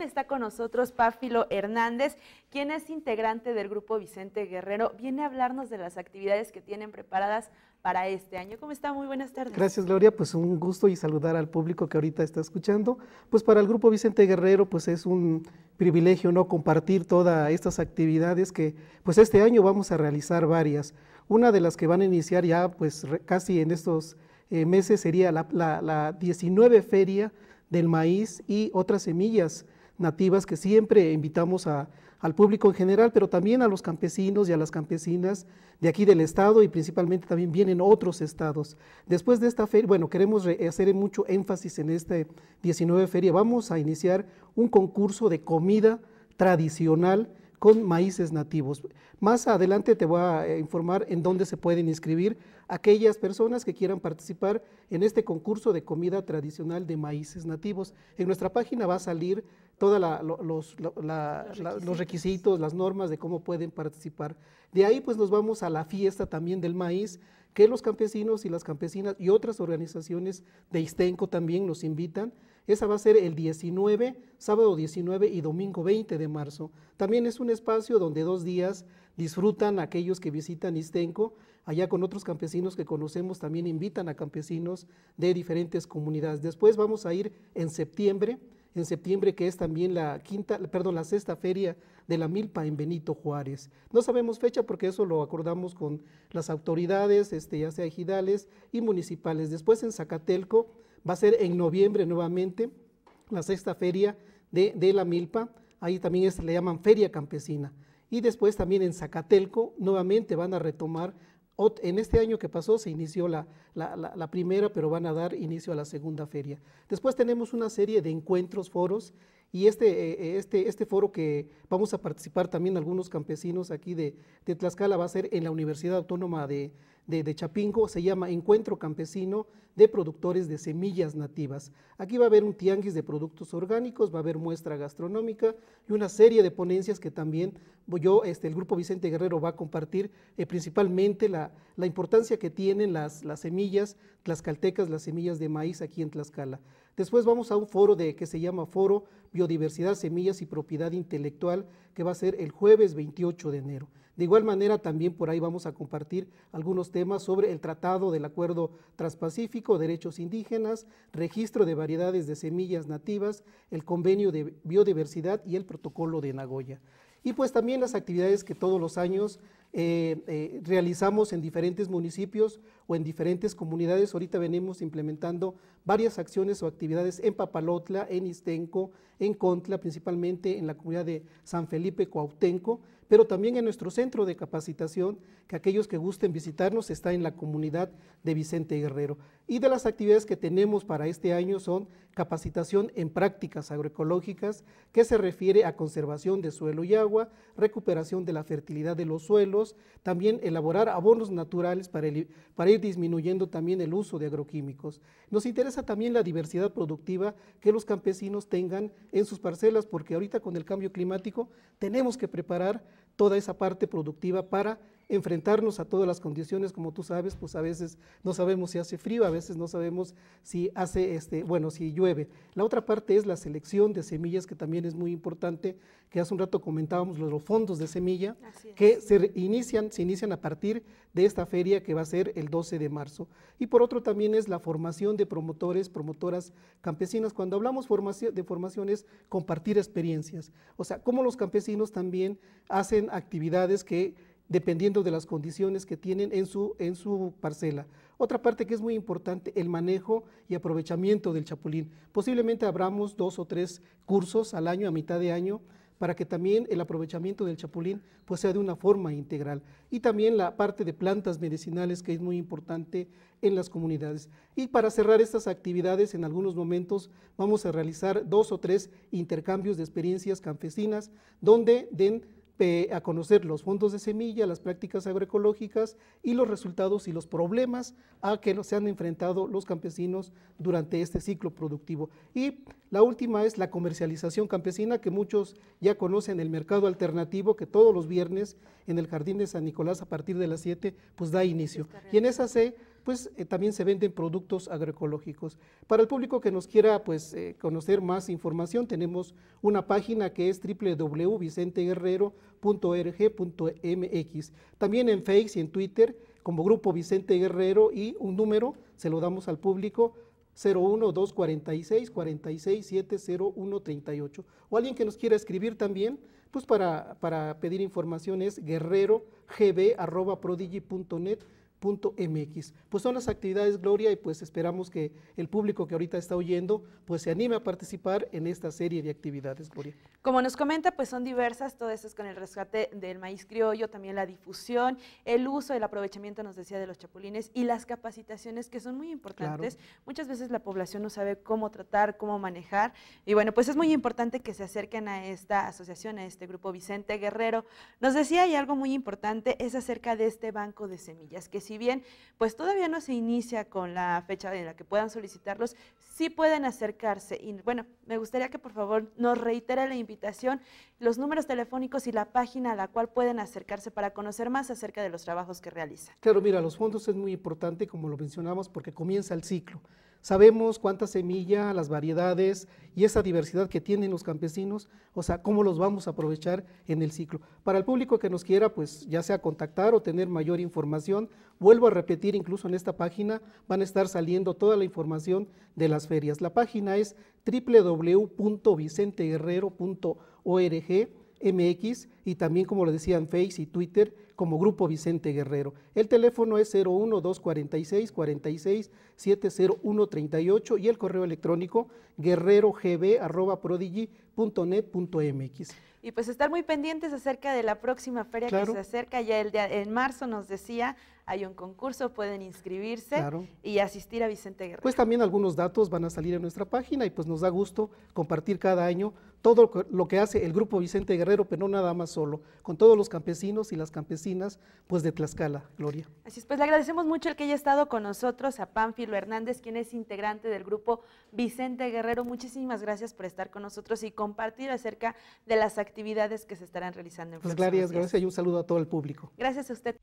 Está con nosotros Páfilo Hernández, quien es integrante del grupo Vicente Guerrero. Viene a hablarnos de las actividades que tienen preparadas para este año. ¿Cómo está? Muy buenas tardes. Gracias, Gloria. Pues un gusto y saludar al público que ahorita está escuchando. Pues para el grupo Vicente Guerrero, pues es un privilegio no compartir todas estas actividades que pues este año vamos a realizar varias. Una de las que van a iniciar ya pues casi en estos eh, meses sería la, la, la 19 feria del maíz y otras semillas nativas que siempre invitamos a, al público en general, pero también a los campesinos y a las campesinas de aquí del estado y principalmente también vienen otros estados. Después de esta feria, bueno, queremos hacer mucho énfasis en esta 19 feria. Vamos a iniciar un concurso de comida tradicional con maíces nativos. Más adelante te voy a eh, informar en dónde se pueden inscribir aquellas personas que quieran participar en este concurso de comida tradicional de maíces nativos. En nuestra página va a salir todos los, requisitos, las normas de cómo pueden participar. De ahí pues nos vamos a la fiesta también del maíz, que los campesinos y las campesinas y otras organizaciones de Istenco también nos invitan esa va a ser el 19, sábado 19 y domingo 20 de marzo. También es un espacio donde dos días disfrutan aquellos que visitan Istenco. Allá con otros campesinos que conocemos también invitan a campesinos de diferentes comunidades. Después vamos a ir en septiembre en septiembre, que es también la quinta, perdón, la sexta feria de la milpa en Benito Juárez. No sabemos fecha porque eso lo acordamos con las autoridades, este, ya sea ejidales y municipales. Después en Zacatelco va a ser en noviembre nuevamente la sexta feria de, la milpa. Ahí también le llaman feria campesina. Y después también en Zacatelco nuevamente van a retomar en este año que pasó se inició la, primera, pero van a dar inicio a la segunda feria. Después tenemos una serie de encuentros, foros y este, eh, este, este, foro que vamos a participar también algunos campesinos aquí de, Tlaxcala va a ser en la Universidad Autónoma de, Chapingo, se llama Encuentro Campesino de Productores de Semillas Nativas. Aquí va a haber un tianguis de productos orgánicos, va a haber muestra gastronómica y una serie de ponencias que también yo, este, el Grupo Vicente Guerrero va a compartir eh, principalmente la, importancia que tienen las, las semillas tlaxcaltecas, las semillas de maíz aquí en Tlaxcala. Después vamos a un foro de, que se llama Foro Biodiversidad, Semillas y Propiedad Intelectual, que va a ser el jueves 28 de enero. De igual manera, también por ahí vamos a compartir algunos temas sobre el Tratado del Acuerdo Transpacífico, derechos indígenas, registro de variedades de semillas nativas, el Convenio de Biodiversidad y el Protocolo de Nagoya. Y pues también las actividades que todos los años eh, eh, realizamos en diferentes municipios o en diferentes comunidades. Ahorita venimos implementando varias acciones o actividades en Papalotla, en Istenco, en Contla, principalmente en la comunidad de San Felipe Coautenco, pero también en nuestro centro de capacitación, que aquellos que gusten visitarnos está en la comunidad de Vicente Guerrero. Y de las actividades que tenemos para este año son capacitación en prácticas agroecológicas, que se refiere a conservación de suelo y agua, recuperación de la fertilidad de los suelos, también elaborar abonos naturales para, para ir disminuyendo también el uso de agroquímicos. Nos interesa también la diversidad productiva que los campesinos tengan en sus parcelas, porque ahorita con el cambio climático tenemos que preparar toda esa parte productiva para enfrentarnos a todas las condiciones, como tú sabes, pues a veces no sabemos si hace frío, a veces no sabemos si hace, este, bueno, si llueve. La otra parte es la selección de semillas, que también es muy importante, que hace un rato comentábamos los, fondos de semilla, que se inician, se inician a partir de esta feria que va a ser el 12 de marzo. Y por otro también es la formación de promotores, promotoras campesinas. Cuando hablamos de formación es compartir experiencias, o sea, cómo los campesinos también hacen actividades que dependiendo de las condiciones que tienen en su, en su parcela. Otra parte que es muy importante, el manejo y aprovechamiento del chapulín. Posiblemente abramos dos o tres cursos al año, a mitad de año, para que también el aprovechamiento del chapulín pues, sea de una forma integral. Y también la parte de plantas medicinales que es muy importante en las comunidades. Y para cerrar estas actividades, en algunos momentos vamos a realizar dos o tres intercambios de experiencias campesinas donde den a conocer los fondos de semilla, las prácticas agroecológicas y los resultados y los problemas a que se han enfrentado los campesinos durante este ciclo productivo. Y la última es la comercialización campesina, que muchos ya conocen el mercado alternativo que todos los viernes en el Jardín de San Nicolás a partir de las 7 pues da inicio. Y en esa se pues eh, también se venden productos agroecológicos. Para el público que nos quiera pues, eh, conocer más información, tenemos una página que es www.vicenteguerrero.org.mx. También en Facebook y en Twitter, como Grupo Vicente Guerrero, y un número se lo damos al público 01246 4670138 O alguien que nos quiera escribir también, pues para, para pedir información es guerrerogb.prodigy.net Punto mx Pues son las actividades, Gloria, y pues esperamos que el público que ahorita está oyendo pues se anime a participar en esta serie de actividades, Gloria. Como nos comenta, pues son diversas, todas eso es con el rescate del maíz criollo, también la difusión, el uso, el aprovechamiento, nos decía, de los chapulines y las capacitaciones que son muy importantes. Muchas veces la población no sabe cómo tratar, cómo manejar, y bueno, pues es muy importante que se acerquen a esta asociación, a este grupo Vicente Guerrero. Nos decía, y algo muy importante es acerca de este banco de semillas, que si bien pues todavía no se inicia con la fecha en la que puedan solicitarlos, sí pueden acercarse. Y bueno, me gustaría que por favor nos reitere la invitación, los números telefónicos y la página a la cual pueden acercarse para conocer más acerca de los trabajos que realizan. Claro, mira, los fondos es muy importante, como lo mencionamos, porque comienza el ciclo. Sabemos cuánta semilla, las variedades y esa diversidad que tienen los campesinos, o sea, cómo los vamos a aprovechar en el ciclo. Para el público que nos quiera, pues ya sea contactar o tener mayor información, vuelvo a repetir, incluso en esta página van a estar saliendo toda la información de las ferias. La página es www.vicenteguerrero.org y también, como lo decía, en Face y Twitter como Grupo Vicente Guerrero. El teléfono es 01246 46 y el correo electrónico guerrerogb.prodigy.net.mx. Y pues estar muy pendientes acerca de la próxima feria que se acerca, ya el día, en marzo nos decía, hay un concurso, pueden inscribirse y asistir a Vicente Guerrero. Pues también algunos datos van a salir en nuestra página y pues nos da gusto compartir cada año todo lo que hace el grupo Vicente Guerrero, pero no nada más solo, con todos los campesinos y las campesinas pues de Tlaxcala, Gloria. Así es, pues le agradecemos mucho el que haya estado con nosotros, a Pánfilo Hernández, quien es integrante del grupo Vicente Guerrero. Muchísimas gracias por estar con nosotros y compartir acerca de las actividades que se estarán realizando en Pues Gloria, gracias y un saludo a todo el público. Gracias a usted.